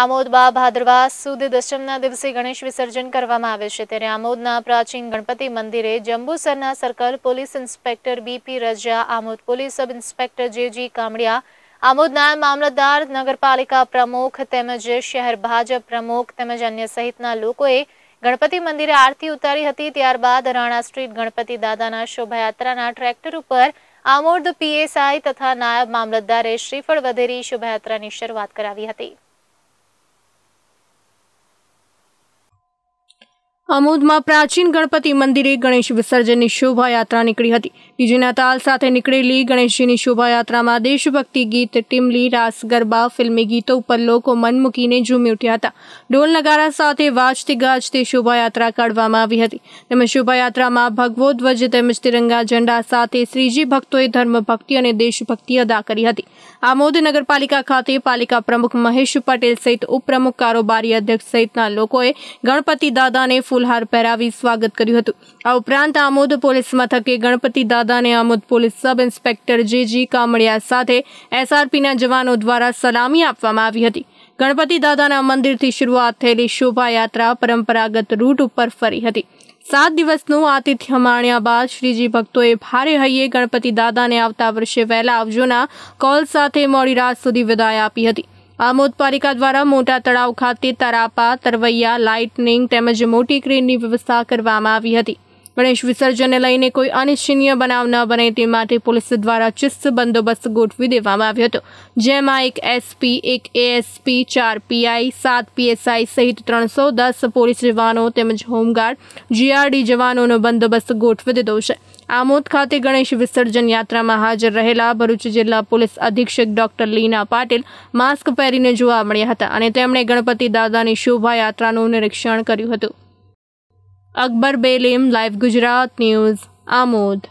અમودા ભાદરવા સુદ દશમના દિવસે ગણેશ વિસર્જન કરવામાં આવશે ત્યારે અમૂદના પ્રાચીન ગણપતિ મંદિરે જંબુસરના સર カー પોલીસ ઇન્સ્પેક્ટર બીપી રજજા Amod police sub inspector GG Kamdiya અમૂદના મામલતદાર નગરપાલિકા પ્રમુખ તેમ જ શહેર ભાજપ પ્રમુખ તેમ જ અન્ય સહિતના લોકોએ ગણપતિ મંદિરે આરતી ઉતારી હતી ત્યારબાદ રાણા સ્ટ્રીટ ગણપતિ દાદાના શોભાયાત્રાના ટ્રેક્ટર ઉપર અમૂદ પીએસઆઈ તથા નાયબ મામલતદાર શ્રીફળ વડેરી શોભાયાત્રાની શરૂઆત કરાવી હતી અમૂદમાં પ્રાચીન ગણપતિ મંદિરે ગણેશ વિસર્જનની શોભા યાત્રા નીકળી હતી બીજે નાતાલ સાથે નીકળેલી ગણેશજીની શોભા યાત્રામાં દેશભક્તિ ગીત ટીમલી રાસ ગરબા ફિલ્મી ગીતો uppલો કો મનમુકીને ઝૂમી ઉઠ્યાતા ઢોલ નગારા સાથે વાજતે ગાજતે શોભા યાત્રા કાઢવામાં આવી હતી તેમજ શોભા યાત્રામાં ભગવો ધ્વજ તેમજ તિરંગા ઝંડા સાથે શ્રીજી ભક્તોએ ધર્મ ભક્તિ અને દેશ ભક્તિ અદા કરી હતી અમૂદ નગરપાલિકા ખાતે પાલિકા પ્રમુખ મહેશ પટેલ સહિત ઉપપ્રમુખ कारोबारी अध्यक्ष સહિતના લોકોએ ગણપતિ દાદાને કુલહર પેરાવી સ્વાગત કર્યું હતું આ ઉપરાંત અમૂદ પોલીસ મથકે ગણપતિ દાદાને અમૂદ પોલીસ સબ ઇન્સ્પેક્ટર જીજી કામળિયા સાથે SRP ના જવાનો દ્વારા સલામી આપવા માં આવી હતી ગણપતિ દાદાને મંદિર થી શરૂઆત થયેલી શૌભા યાત્રા પરંપરાગત રૂટ ઉપર ફરી હતી 7 દિવસનું આતિથ્ય માણ્યા બાદ શ્રીજી ભક્તોએ ભારે હૈયે ગણપતિ દાદાને આવતા વર્ષે વહેલા આવજોના કોલ સાથે મોડી રાત સુધી વિદાય આપી હતી આમોદ પાલિકા દ્વારા મોટા તળાવ ખાતે તરાપા તરવૈયા લાઇટનિંગ તેમજ મોટી ક્રેનની વ્યવસ્થા કરવામાં આવી હતી ગણેશ વિસર્જનને લઈને કોઈ અનિચ્છનીય બનાવ ન બને તે માટે પોલીસ દ્વારા ચુસ્ત બંદોબસ્ત ગોઠવી દેવામાં આવ્યો હતો જેમાં એક એસપી એક એએસપી ચાર પીઆઈ સાત પીએસઆઈ સહિત ત્રણસો દસ પોલીસ જવાનો તેમજ હોમગાર્ડ જીઆરડી જવાનોનો બંદોબસ્ત ગોઠવી દીધો છે આમોદ ખાતે ગણેશ વિસર્જન યાત્રામાં હાજર રહેલા ભરૂચ જિલ્લા પોલીસ અધિક્ષક ડોક્ટર લીના પાટીલ માસ્ક પહેરીને જોવા મળ્યા હતા અને તેમણે ગણપતિ દાદાની શોભાયાત્રાનું નિરીક્ષણ કર્યું હતું अकबर बेलीम लाइव गुजरात न्यूज़ आमोद